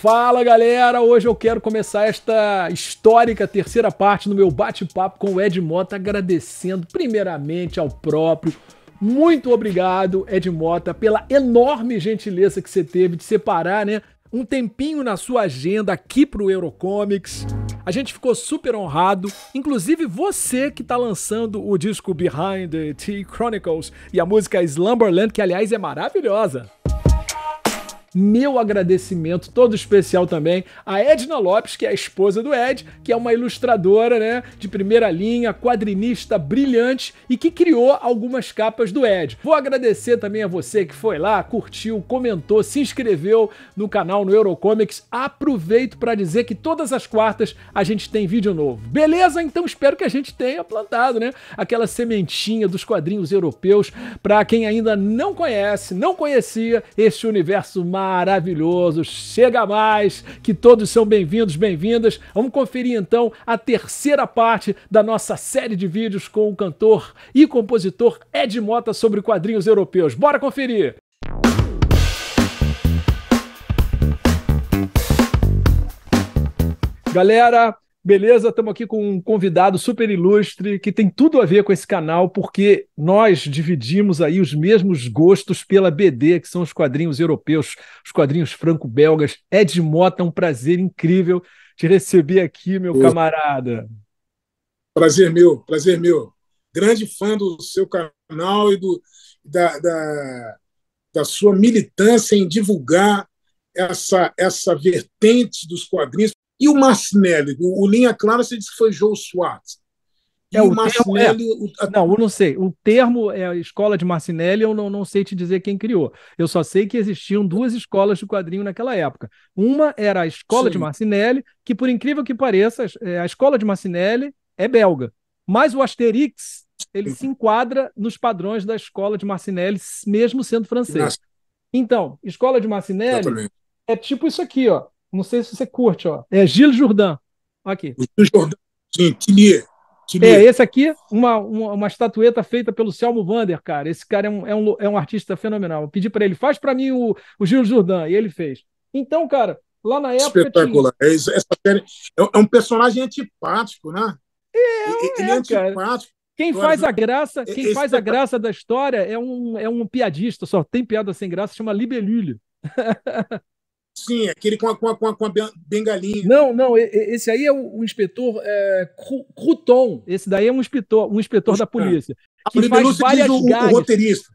Fala galera, hoje eu quero começar esta histórica terceira parte do meu bate-papo com o Ed Mota, agradecendo primeiramente ao próprio. Muito obrigado, Ed Mota, pela enorme gentileza que você teve de separar, né? Um tempinho na sua agenda aqui para o Eurocomics. A gente ficou super honrado, inclusive você que está lançando o disco Behind the T Chronicles e a música Slumberland, que aliás é maravilhosa meu agradecimento todo especial também a Edna Lopes, que é a esposa do Ed, que é uma ilustradora, né, de primeira linha, quadrinista brilhante e que criou algumas capas do Ed. Vou agradecer também a você que foi lá, curtiu, comentou, se inscreveu no canal no Eurocomics. Aproveito para dizer que todas as quartas a gente tem vídeo novo. Beleza? Então espero que a gente tenha plantado, né, aquela sementinha dos quadrinhos europeus para quem ainda não conhece, não conhecia este universo maravilhoso maravilhoso. Chega mais, que todos são bem-vindos, bem-vindas. Vamos conferir então a terceira parte da nossa série de vídeos com o cantor e compositor Ed Mota sobre quadrinhos europeus. Bora conferir! Galera, Beleza, estamos aqui com um convidado super ilustre que tem tudo a ver com esse canal, porque nós dividimos aí os mesmos gostos pela BD, que são os quadrinhos europeus, os quadrinhos franco-belgas. Ed Mota, é um prazer incrível te receber aqui, meu camarada. Prazer meu, prazer meu. Grande fã do seu canal e do, da, da, da sua militância em divulgar essa, essa vertente dos quadrinhos, e o Marcinelli? O, Linha Clara você disse que foi Joe Schwartz. é, o, o Marcinelli. É, não, eu não sei. O termo é a escola de Marcinelli, eu não, não sei te dizer quem criou. Eu só sei que existiam duas escolas de quadrinho naquela época. Uma era a escola Sim. de Marcinelli, que por incrível que pareça, é, a escola de Marcinelli é belga. Mas o Asterix, ele Sim. se enquadra nos padrões da escola de Marcinelli, mesmo sendo francês. Nossa. Então, escola de Marcinelli é tipo isso aqui, ó. Não sei se você curte, ó. É Gil Jourdan. Aqui. Gil Jourdan, sim, Tillier. É, esse aqui, uma, uma, uma, estatueta feita pelo Selmo Vander, cara. Esse cara é um, é um, é um artista fenomenal. Eu pedi para ele, faz para mim o, o Gil Jourdan, e ele fez. Então, cara, lá na época. Espetacular. Tinha... Essa, série é, é, um personagem antipático, né? É, é ele é, antipático. Quem faz a graça, quem faz a graça da história é um, é um piadista, só tem piada sem graça, chama Libelulho. Sim, aquele com a, com a, com a, bengalinha. Não, não, esse aí é o, o inspetor é, Crouton. Esse daí é um inspetor, um inspetor da polícia. É. Que faz várias diz o, o, roteirista.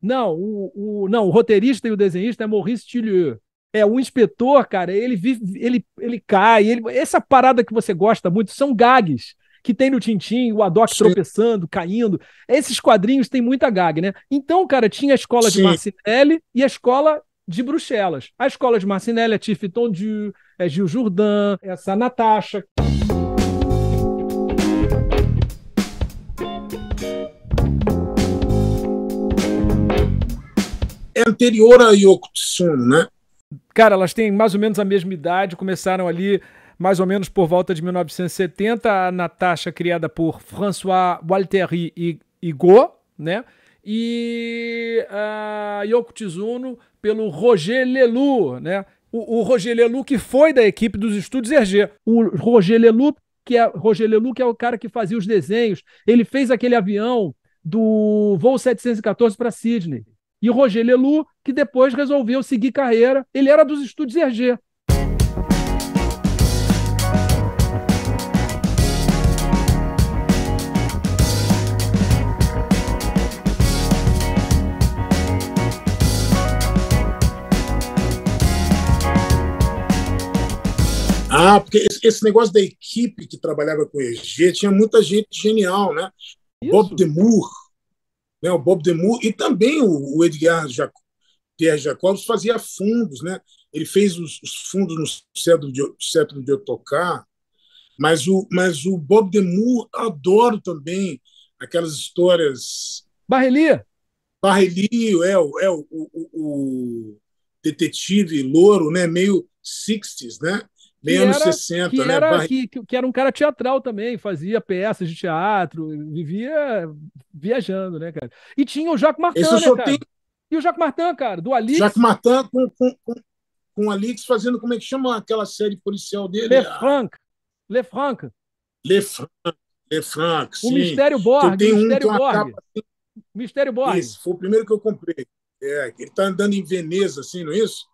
Não o, o, não, o roteirista e o desenhista é Maurice Tillieu. É, o inspetor, cara, ele vive, ele, ele cai. Ele, essa parada que você gosta muito são gags que tem no Tintim, o Adoc tropeçando, caindo. Esses quadrinhos têm muita gag, né? Então, cara, tinha a escola Sim. de Marcinelli e a escola de Bruxelas. A escola de Marcinelle, a é Tiff Tondieu, é Gil Jourdan, essa é Natasha. É anterior a Yokutsum, né? Cara, elas têm mais ou menos a mesma idade, começaram ali mais ou menos por volta de 1970. A Natasha, criada por François Walteri e Igor, né? E a Yoko Tizuno pelo Roger Lelu, né? O, o Roger Lelu que foi da equipe dos Estúdios Hergé. O Roger Lelu, que é Roger Lelu, que é o cara que fazia os desenhos, ele fez aquele avião do voo 714 para Sydney. E o Roger Lelu, que depois resolveu seguir carreira, ele era dos Estúdios Hergé. Ah, porque esse negócio da equipe que trabalhava com o EG tinha muita gente genial, né? Isso. Bob Demur, né? O Bob Demur e também o, o Edgar Jac Pierre Jacobs fazia fundos, né? Ele fez os, os fundos no centro de, centro de Otokar, mas o, mas o Bob Demur adoro também aquelas histórias. Barrelia. Barrelio, é, é o, o, o, o detetive louro, né? Meio 60s, né? Meio anos 60, que né? Era, que, que, era um cara teatral também, fazia peças de teatro, vivia viajando, né, cara? E tinha o Jacques Martin, Esse né, cara? Tem... E o Jacques Martin, cara, do Alix. Jacques Martin com, com, com, com Alix fazendo, como é que chama aquela série policial dele? Le ah. Franc. Le Franc. Le Franc. Le Franc, sim. O assim. Mistério Borg. Tem um Mistério um Borg. Capa... Mistério Borg. foi o primeiro que eu comprei. É, ele está andando em Veneza, assim, não é isso?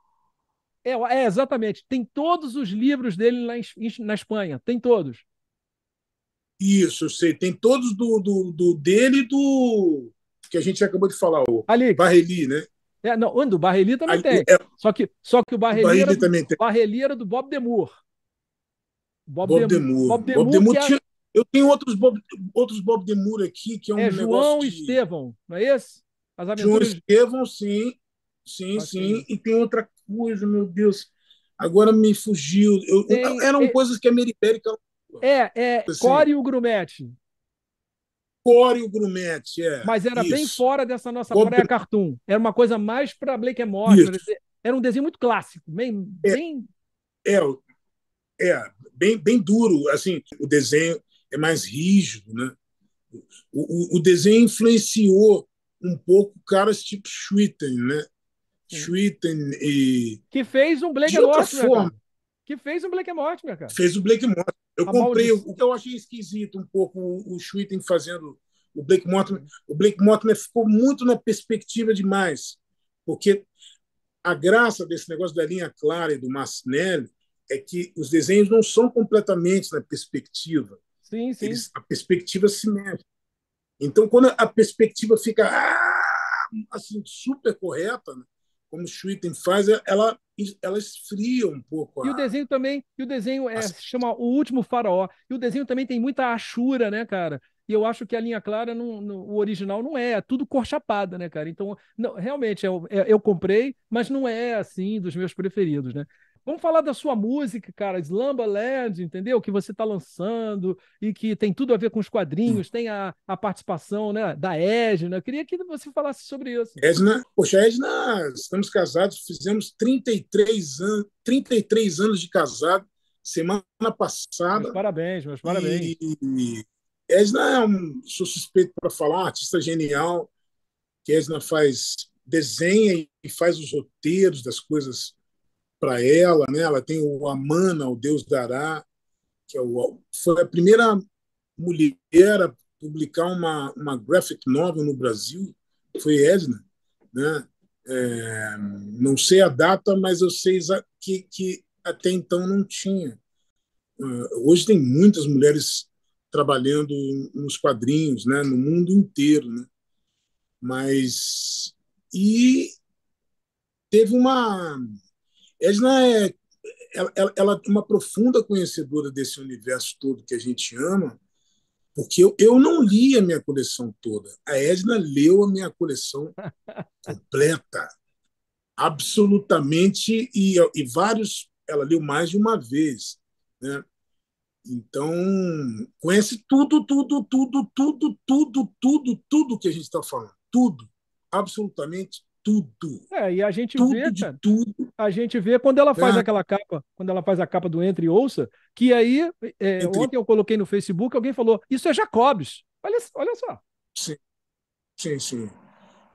É, é, exatamente. Tem todos os livros dele lá em, na Espanha. Tem todos. Isso, eu sei. Tem todos do, do, do dele e do. que a gente acabou de falar, o Ali. Barreli, né? É, não, do Barreli também Ali, tem. É... Só, que, só que o Barreli, o Barreli era, também tem. Barreli era do Bob Demur. Bob, Bob Demur. Bob Demur, Bob Demur é tinha... Eu tenho outros Bob, outros Bob Demur aqui, que é um é João negócio de... Estevão, não é esse? As aventuras... João Estevão, sim. Sim, é sim. E tem outra coisa, meu Deus. Agora me fugiu. Eu, Tem, eram é, coisas que a Meribérica. É, é. Assim. Core e o Grumete. Core e o Grumete, é. Mas era isso. bem fora dessa nossa Cobre... praia cartoon. Era uma coisa mais para Blake Morton. Era um desenho muito clássico, bem. É, bem... é, é bem, bem duro. Assim, o desenho é mais rígido, né? O, o, o desenho influenciou um pouco caras tipo Schwitten, né? Sweeten e. Que fez um Blake Mortimer. que fez um Blake Mortimer, cara. Fez o Blake Mortimer. Eu a comprei. O que eu achei esquisito um pouco o Sweeten fazendo o Blake Mortimer. O Blake Mortimer ficou muito na perspectiva demais. Porque a graça desse negócio da linha clara e do Massinelli é que os desenhos não são completamente na perspectiva. Sim, sim. Eles, a perspectiva se mexe. Então, quando a perspectiva fica ah, assim, super correta, né? como Schwitten faz, ela, ela esfria um pouco. A... E o desenho também, e o desenho é, se chama O Último Faraó. E o desenho também tem muita achura, né, cara? E eu acho que a linha clara, não, não, o original, não é, é tudo cor chapada, né, cara? Então, não, realmente, eu, eu comprei, mas não é assim dos meus preferidos, né? Vamos falar da sua música, cara, Slamba Slumberland, entendeu? Que você está lançando e que tem tudo a ver com os quadrinhos, hum. tem a, a participação né, da Edna. Eu queria que você falasse sobre isso. Edna, poxa, Edna, estamos casados, fizemos 33 anos, 33 anos de casado semana passada. Meus parabéns, meus parabéns. E Edna é um, sou suspeito para falar, artista genial, que Edna faz, desenha e faz os roteiros das coisas para ela, né? Ela tem o Amana, o Deus dará, que é o, foi a primeira mulher a publicar uma, uma graphic novel no Brasil, foi Edna, né? É, não sei a data, mas eu sei que, que até então não tinha. Ah, hoje tem muitas mulheres trabalhando nos quadrinhos, né? No mundo inteiro, né? Mas e teve uma Edna é, é, é ela, ela, é uma profunda conhecedora desse universo todo que a gente ama, porque eu, eu não li a minha coleção toda. A Edna leu a minha coleção completa, absolutamente, e, e vários. Ela leu mais de uma vez. Né? Então, conhece tudo, tudo, tudo, tudo, tudo, tudo, tudo que a gente está falando. Tudo, absolutamente tudo. É, e a gente tudo vê, cara, tudo. A gente vê quando ela faz ah. aquela capa, quando ela faz a capa do Entre e Ouça, que aí, é, Entre... ontem eu coloquei no Facebook, alguém falou, isso é Jacobs. Olha, olha só. Sim, sim, sim.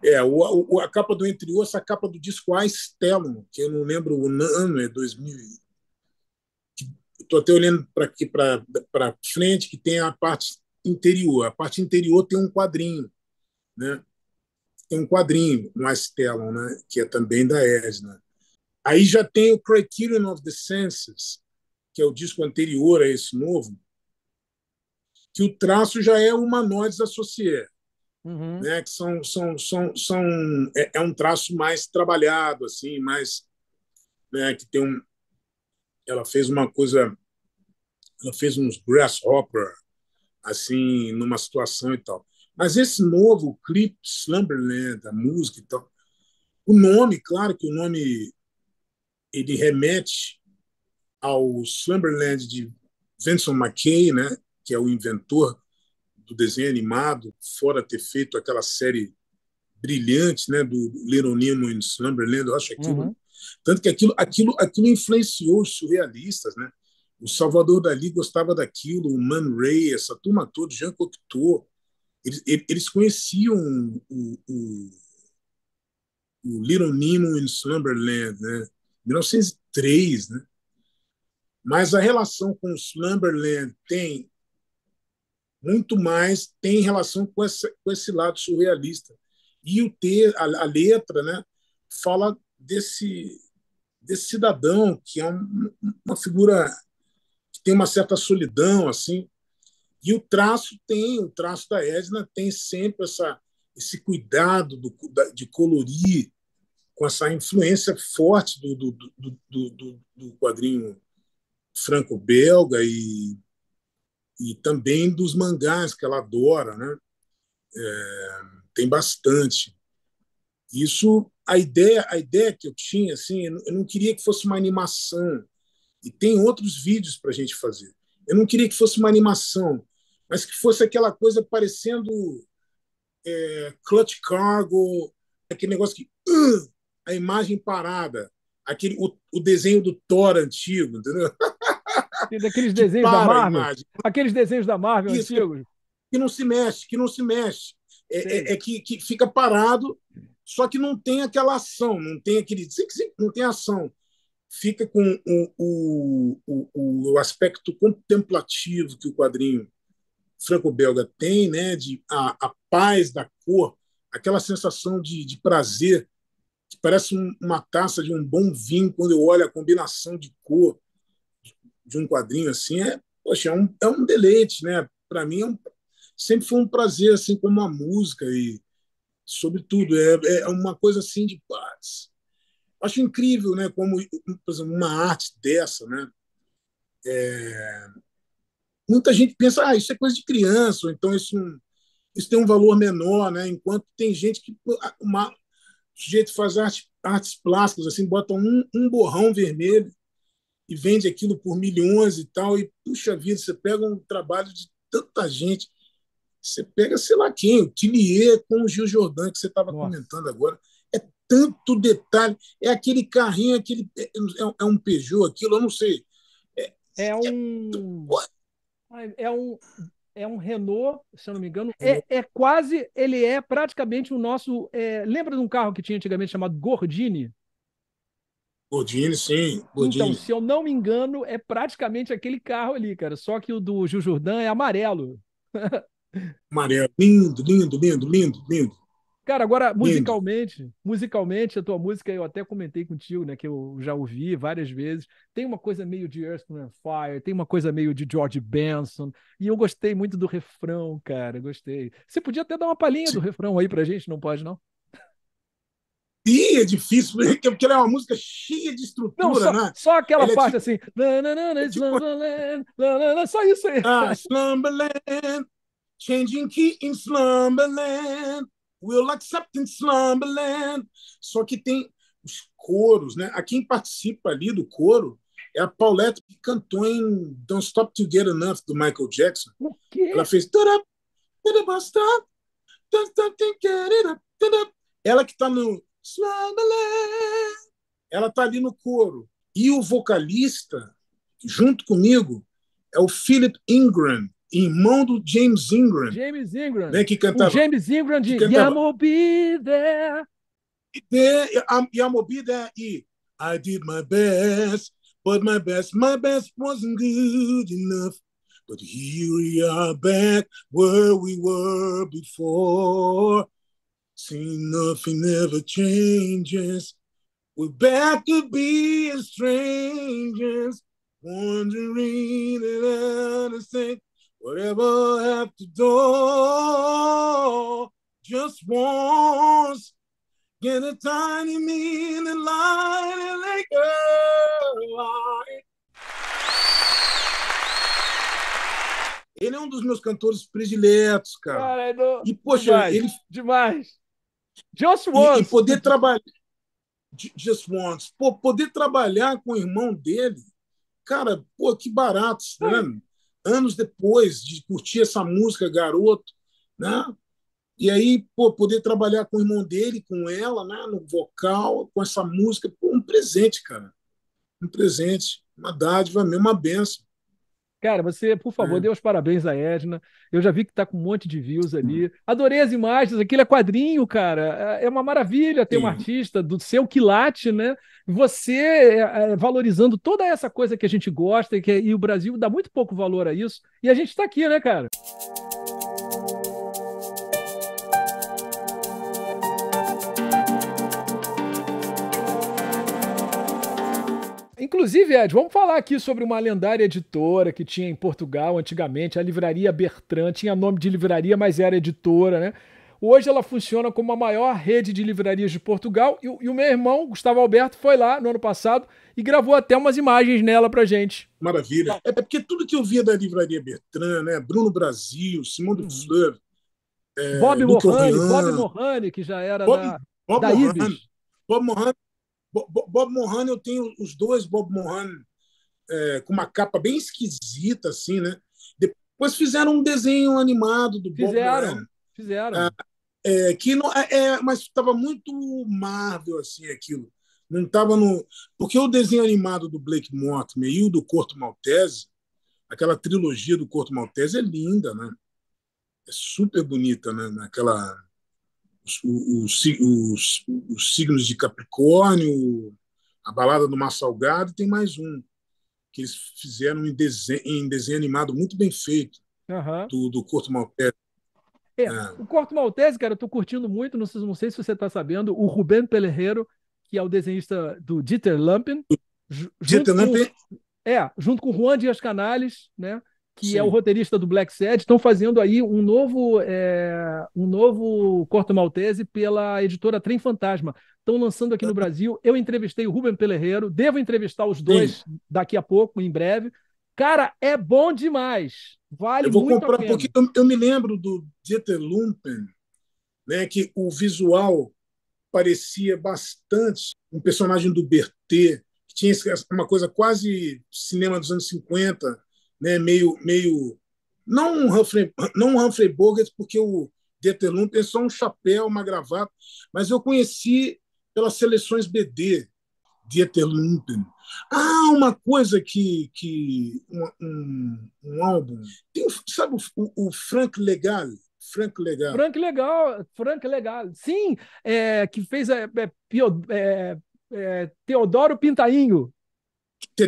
É, o, o, a capa do Entre Ouça, a capa do disco Aistelo, que eu não lembro o ano, é 2000. Estou até olhando para aqui, para frente, que tem a parte interior. A parte interior tem um quadrinho, né? tem um quadrinho, um Astellon, né, que é também da Esna. Aí já tem o Criterion of the Senses, que é o disco anterior a esse novo, que o traço já é humanoides associé, uhum. né? Que são são são são é, é, um traço mais trabalhado assim, mais né? Que tem um, ela fez uma coisa, ela fez uns grasshopper assim numa situação e tal. Mas esse novo clipe, Slumberland, a música e tal, o nome, claro que o nome ele remete ao Slumberland de Vincent McKay, né, que é o inventor do desenho animado, fora ter feito aquela série brilhante, né, do Little Nemo Slumberland, eu acho aquilo. Uhum. Tanto que aquilo, aquilo, aquilo influenciou os surrealistas, né? O Salvador Dali gostava daquilo, o Man Ray, essa turma toda, Jean Cocteau, eles, eles conheciam o, o, o Little Nemo in Slumberland, né? 1903, né? Mas a relação com o Slumberland tem muito mais tem relação com, essa, com esse lado surrealista. E o ter, a, a letra, né, fala desse desse cidadão que é um, uma figura que tem uma certa solidão assim e o traço tem, o traço da Edna tem sempre essa, esse cuidado do, de colorir com essa influência forte do, do, do, do, do quadrinho franco-belga e, e também dos mangás que ela adora, né? É, tem bastante. Isso, a ideia, a ideia que eu tinha, assim, eu não queria que fosse uma animação. E tem outros vídeos para a gente fazer. Eu não queria que fosse uma animação mas que fosse aquela coisa parecendo é, Clutch Cargo, aquele negócio que. Uh, a imagem parada, aquele, o, o desenho do Thor antigo, entendeu? Daqueles desenhos da Marvel. Aqueles desenhos da Marvel Isso, antigos. Que não se mexe, que não se mexe. É, é, é, que, que fica parado, só que não tem aquela ação, não tem aquele. Não tem ação. Fica com o, o, o, o aspecto contemplativo que o quadrinho franco-belga tem, né, de a, a, paz da cor, aquela sensação de, de prazer, que parece um, uma taça de um bom vinho quando eu olho a combinação de cor de, um quadrinho assim, é, poxa, é um, é um deleite, né? Para mim é um, sempre foi um prazer, assim como a música e sobretudo é, é uma coisa assim de paz. Acho incrível, né, como por exemplo, uma arte dessa, né, é, muita gente pensa, ah, isso é coisa de criança, ou então isso, isso tem um valor menor, né? Enquanto tem gente que uma, o sujeito faz arte, artes plásticas, assim, bota um, um borrão vermelho e vende aquilo por milhões e tal, e puxa vida, você pega um trabalho de tanta gente, você pega, sei lá quem, o Tillier com o Gil Jordan, que você estava comentando agora, é tanto detalhe, é aquele carrinho, aquele, é, é um Peugeot, aquilo, eu não sei, é, é, é um é um é um Renault, se eu não me engano. É. é, é quase, ele é praticamente o nosso. É, lembra de um carro que tinha antigamente chamado Gordini? Gordini, sim. Gordini. Então, se eu não me engano, é praticamente aquele carro ali, cara. Só que o do Gil Jordan é amarelo. amarelo. Lindo, lindo, lindo, lindo, lindo. Cara, agora, musicalmente, Lindo. musicalmente, a tua música, eu até comentei contigo, né? Que eu já ouvi várias vezes. Tem uma coisa meio de Earth, and Fire, tem uma coisa meio de George Benson. E eu gostei muito do refrão, cara, gostei. Você podia até dar uma palhinha Sim. do refrão aí pra gente, não pode, não? Ih, é difícil, porque ela é uma música cheia de estrutura, não, só, né? Só aquela ela é parte tipo assim, é tipo... assim. É tipo... Só isso aí. Ah, Slumberland, changing key in Slumberland. Will accept in Slumberland. Só que tem os coros, né? A quem participa ali do coro é a Paulette que cantou em Don't Stop to Get Enough do Michael Jackson. O quê? Ela fez ela que está no ela está ali no coro e o vocalista junto comigo é o Philip Ingram irmão do James Ingram. James Ingram. Né, que cantava. O James Ingram de Yamobi be there. Yamobi be there e I did my best, but my best, my best wasn't good enough. But here we are back where we were before. Seeing nothing ever changes. We're back to being strangers, wondering and understanding. Whatever I have to do, just once. Get a tiny mean and light like a light. Ele é um dos meus cantores prediletos, cara. cara é do... E, poxa, demais, ele. Demais. Just once. E, e poder trabalhar. Just once. Pô, poder trabalhar com o irmão dele, cara, pô, que barato, é. né? anos depois de curtir essa música, garoto, né? E aí, pô, poder trabalhar com o irmão dele, com ela, né, no vocal, com essa música, pô, um presente, cara. Um presente, uma dádiva mesmo, uma benção. Cara, você, por favor, é. dê os parabéns à Edna. Eu já vi que tá com um monte de views hum. ali. Adorei as imagens, aquilo é quadrinho, cara. É, é uma maravilha ter Sim. um artista do seu quilate, né? Você é, é, valorizando toda essa coisa que a gente gosta e, que, é, e o Brasil dá muito pouco valor a isso. E a gente está aqui, né, cara? Inclusive, Ed, vamos falar aqui sobre uma lendária editora que tinha em Portugal antigamente, a Livraria Bertrand. Tinha nome de livraria, mas era editora, né? Hoje ela funciona como a maior rede de livrarias de Portugal. E, e, o meu irmão, Gustavo Alberto, foi lá no ano passado e gravou até umas imagens nela pra gente. Maravilha. É, é porque tudo que eu via da Livraria Bertrand, né? Bruno Brasil, Simão do uhum. Fleur, é, Bob Mohane, Bob Morrani, que já era Bob, da, Bob da Ibis. Bob Bob Mohan, eu tenho os dois Bob Mohan é, com uma capa bem esquisita, assim, né? Depois fizeram um desenho animado do fizeram, Bob Mohan. Fizeram. Fizeram. Ah, é, que não, é, é mas estava muito Marvel, assim, aquilo. Não estava no. Porque o desenho animado do Blake Mortimer e o do Corto Maltese, aquela trilogia do Corto Maltese é linda, né? É super bonita, né? Aquela os, os, os, signos de Capricórnio, a balada do Mar Salgado, tem mais um que eles fizeram em desenho, em desenho animado muito bem feito uhum. do, do Corto Maltese. É, é. O Corto Maltese, cara, eu tô curtindo muito, não sei, não sei se você está sabendo, o Rubén Pelerreiro, que é o desenhista do Dieter Lampin. Dieter Lampin? É, junto com o Juan Dias Canales, né? que é Sim. é o roteirista do Black Sad, estão fazendo aí um novo, é, um novo Corto Maltese pela editora Trem Fantasma. Estão lançando aqui no Brasil. Eu entrevistei o Rubem Pelerreiro, devo entrevistar os dois Sim. daqui a pouco, em breve. Cara, é bom demais. Vale muito Eu vou comprar porque eu, eu, me lembro do Dieter Lumpen, né, que o visual parecia bastante um personagem do Bertê, que tinha uma coisa quase cinema dos anos 50, né, meio, meio não um Humphrey, não Humphrey Bogart, porque o Detelum tem só um chapéu, uma gravata, mas eu conheci pelas seleções BD de Etelumpen. Ah, uma coisa que. que um, um, um álbum. Tem, sabe o, o Frank Legal? Frank Legal. Frank Legal, Frank Legal. Sim, é, que fez é, é, é, é Teodoro Pintainho.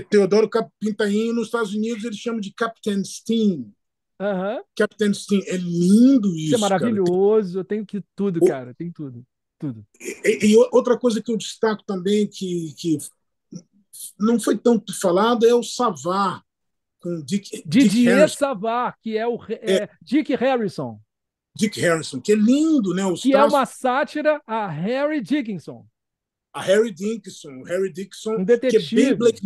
Teodoro Pintaim, nos Estados Unidos eles chamam de Captain Steam. Uhum. Captain Steam, é lindo isso. É isso é maravilhoso, tem... eu tenho que tudo, o... cara, tem tudo. tudo. E, e, outra coisa que eu destaco também, que, que não foi tanto falado, é o Savar, com Dick, Didier Dick Savar, que é o é, é, Dick Harrison. Dick Harrison, que é lindo, né? Os que é traços... é uma sátira a Harry Dickinson. A Harry Dickinson, Harry Dickinson, um detetive. que é bem Blake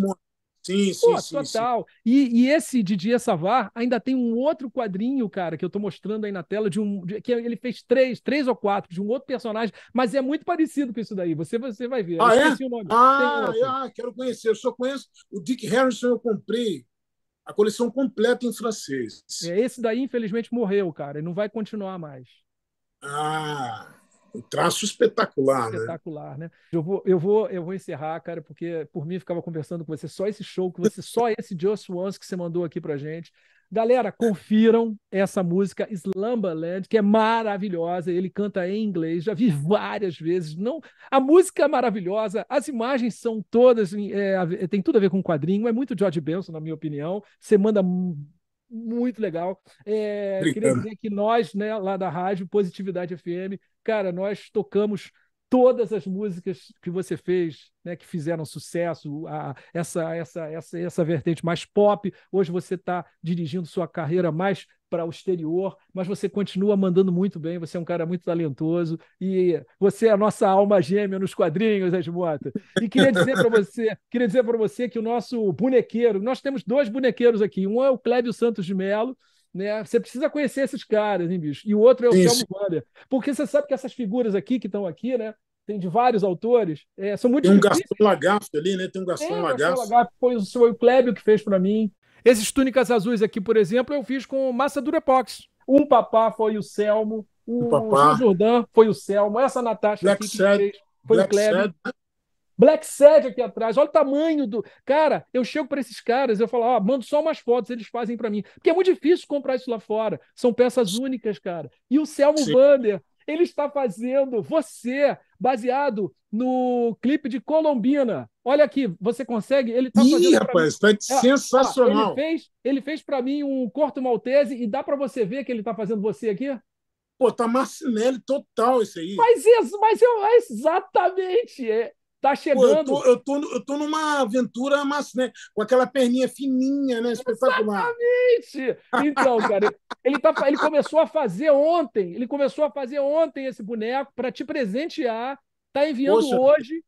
Sim, sim, Pô, sim. Total. Sim. E, e, esse Didier Savar ainda tem um outro quadrinho, cara, que eu tô mostrando aí na tela, de um. De, que ele fez três, três ou quatro, de um outro personagem, mas é muito parecido com isso daí. Você, você vai ver. Ah, eu é? o nome. Ah, é, ah, quero conhecer. Eu só conheço. O Dick Harrison eu comprei a coleção completa em francês. É, esse daí, infelizmente, morreu, cara. Ele não vai continuar mais. Ah um traço espetacular, né? espetacular né? né? Eu vou, eu vou, eu vou encerrar, cara, porque por mim ficava conversando com você só esse show que você, só esse Just Once que você mandou aqui pra gente. Galera, confiram essa música Slumberland, que é maravilhosa. Ele canta em inglês, já vi várias vezes. Não, a música é maravilhosa, as imagens são todas, é, tem tudo a ver com o quadrinho. É muito George Benson, na minha opinião. Você manda muito legal. É, queria dizer que nós, né, lá da rádio Positividade FM, cara, nós tocamos todas as músicas que você fez, né, que fizeram sucesso, a, essa, essa, essa, essa vertente mais pop. Hoje você está dirigindo sua carreira mais para o exterior, mas você continua mandando muito bem, você é um cara muito talentoso e você é a nossa alma gêmea nos quadrinhos, Edmota. E queria dizer para você, queria dizer para você que o nosso bonequeiro, nós temos dois bonequeiros aqui, um é o Clébio Santos de Melo, né? Você precisa conhecer esses caras, hein, bicho? E o outro é o Isso. Selmo Porque você sabe que essas figuras aqui que estão aqui, né? Tem de vários autores, é, são muito Tem um difíceis. Gastão Lagarto ali, né? Tem um Gastão é, Lagarto. Foi, foi o Clébio que fez para mim, esses túnicas azuis aqui, por exemplo, eu fiz com massa dura epox. o papá foi o Selmo, o, o Jordan foi o Selmo, essa Natasha Black aqui Sad. fez foi Black o Kleber. Black Sad aqui atrás, olha o tamanho do. Cara, eu chego para esses caras, eu falo, ó, mando só umas fotos, eles fazem para mim. Porque é muito difícil comprar isso lá fora. São peças únicas, cara. E o Selmo Sim. Vander, ele está fazendo você, baseado no clipe de Colombina. Olha aqui, você consegue? Ele tá Ih, rapaz, mim... tá sensacional. Ó, ele fez, ele fez para mim um corto maltese e dá para você ver que ele tá fazendo você aqui? Pô, tá Marcinelli total isso aí. Mas isso, mas eu é exatamente é. Tá chegando. Pô, eu, tô, eu, tô, eu tô numa aventura Marcinelli, com aquela perninha fininha, né? Espetacular. Exatamente! Então, cara, ele, tá, ele começou a fazer ontem, ele começou a fazer ontem esse boneco para te presentear Está enviando Poxa. hoje.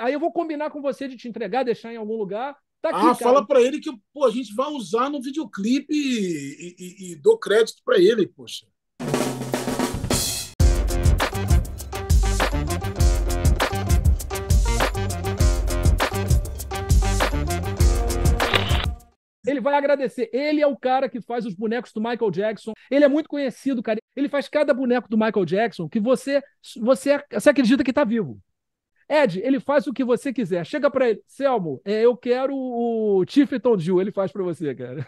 Aí eu vou combinar com você de te entregar, deixar em algum lugar. Tá aqui, ah, cara. fala para ele que pô, a gente vai usar no videoclipe e, e, e dou crédito para ele, poxa. Ele vai agradecer. Ele é o cara que faz os bonecos do Michael Jackson. Ele é muito conhecido, cara. Ele faz cada boneco do Michael Jackson que você você, você acredita que está vivo. Ed, ele faz o que você quiser. Chega para ele, Selmo, é, eu quero o Tiffeton Jill. Ele faz para você, cara.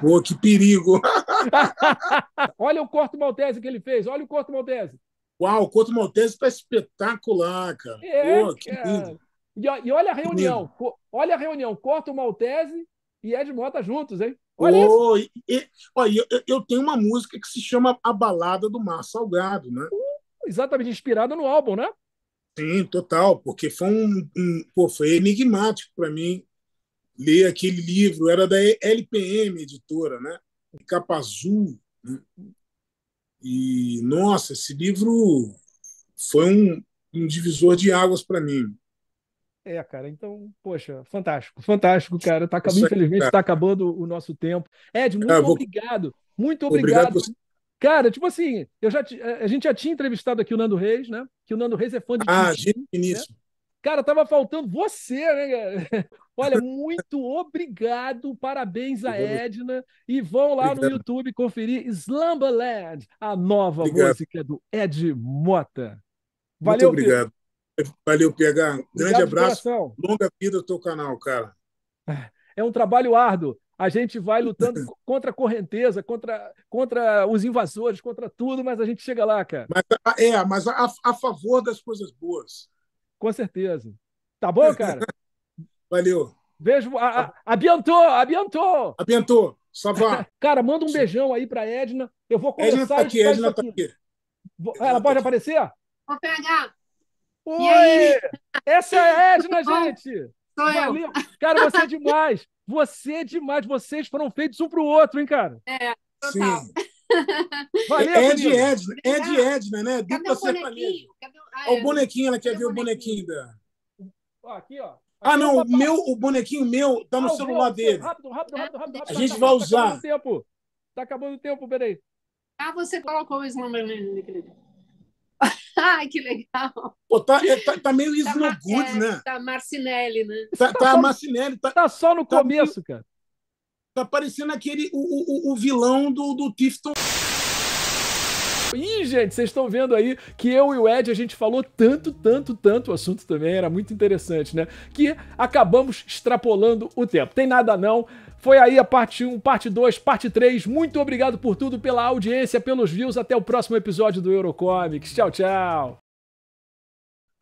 Pô, que perigo! Olha o corto maltese que ele fez. Olha o corto maltese. Uau, o corto maltese está espetacular, cara. É, Pô, que cara. lindo. E, e, olha a reunião. Olha a reunião. Corto maltese e Ed Mota tá juntos, hein? Olha oh, e, e, eu, eu, tenho uma música que se chama A Balada do Mar Salgado, né? Uh, exatamente, inspirada no álbum, né? Sim, total, porque foi um, um pô, foi enigmático para mim ler aquele livro, era da LPM editora, né? Capa azul. Né? E nossa, esse livro foi um, um divisor de águas para mim. É, cara, então, poxa, fantástico, fantástico, cara. Tá, infelizmente está acabando o nosso tempo. Ed, é, muito vou... obrigado. Muito obrigado. obrigado por... Cara, tipo assim, eu já eh, a gente já tinha entrevistado aqui o Nando Reis, né? Que o Nando Reis é fã de Ah, gente, né? início. Cara, tava faltando você, né, cara? Olha, muito obrigado, parabéns a Edna. E vão lá obrigado. no YouTube conferir Slumberland, a nova obrigado. música do Ed Mota. Valeu, muito obrigado. Filho. Valeu, PH. Grande Obrigado abraço. Longa vida do teu canal, cara. É, é um trabalho árduo. A gente vai lutando contra a correnteza, contra, contra os invasores, contra tudo, mas a gente chega lá, cara. Mas, é, mas a, a favor das coisas boas. Com certeza. Tá bom, cara? Valeu. Beijo. abriantou abriantou abiantou, abiantou. Abiantou. Cara, manda um Sim. beijão aí pra Edna. Eu vou conversar. Edna tá aqui, tá Edna tá aqui. Ela pode aparecer? Vou pegar. Oi! Essa é a Edna, gente! Sou Valeu. Cara, você é demais! Você é demais! Vocês foram feitos um pro outro, hein, cara? É, total. Sim. Valeu, Ed e Edna, Ed e Edna, né? Dupla sertaneja. Ah, o é, bonequinho, ela quer ver o bonequinho, da. Aqui, ó. Ah, não, tá o, meu, o bonequinho meu tá no ah, celular dele. Rápido, rápido, rápido, rápido. Ah, a gente tá vai tá usar. Tá acabando o tempo, peraí. Ah, você colocou o Slumberland, querido. Ai, que legal. Pô, tá, é, tá, tá, meio tá Isno Good, é, né? Tá Marcinelli, né? Tá, tá, tá Marcinelli. Tá, tá só no tá começo, cara. Tá parecendo aquele, o, o, o vilão do, do Tifton gente, vocês estão vendo aí que eu e o Ed, a gente falou tanto, tanto, tanto, o assunto também era muito interessante, né? Que acabamos extrapolando o tempo. Tem nada não. Foi aí a parte 1, parte 2, parte 3. Muito obrigado por tudo, pela audiência, pelos views. Até o próximo episódio do Eurocomics. Tchau, tchau.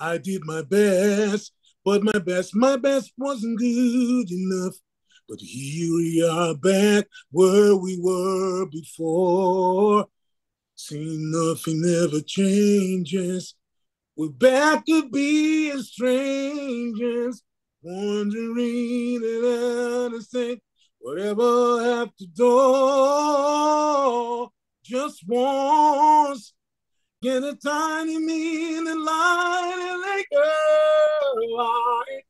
I did my best, but my best, my best wasn't good enough. But here we are back where we were before. Seen nothing ever changes. We're back to being strangers, wondering and understand whatever to do Just once, get a tiny meaning light and linger. Oh,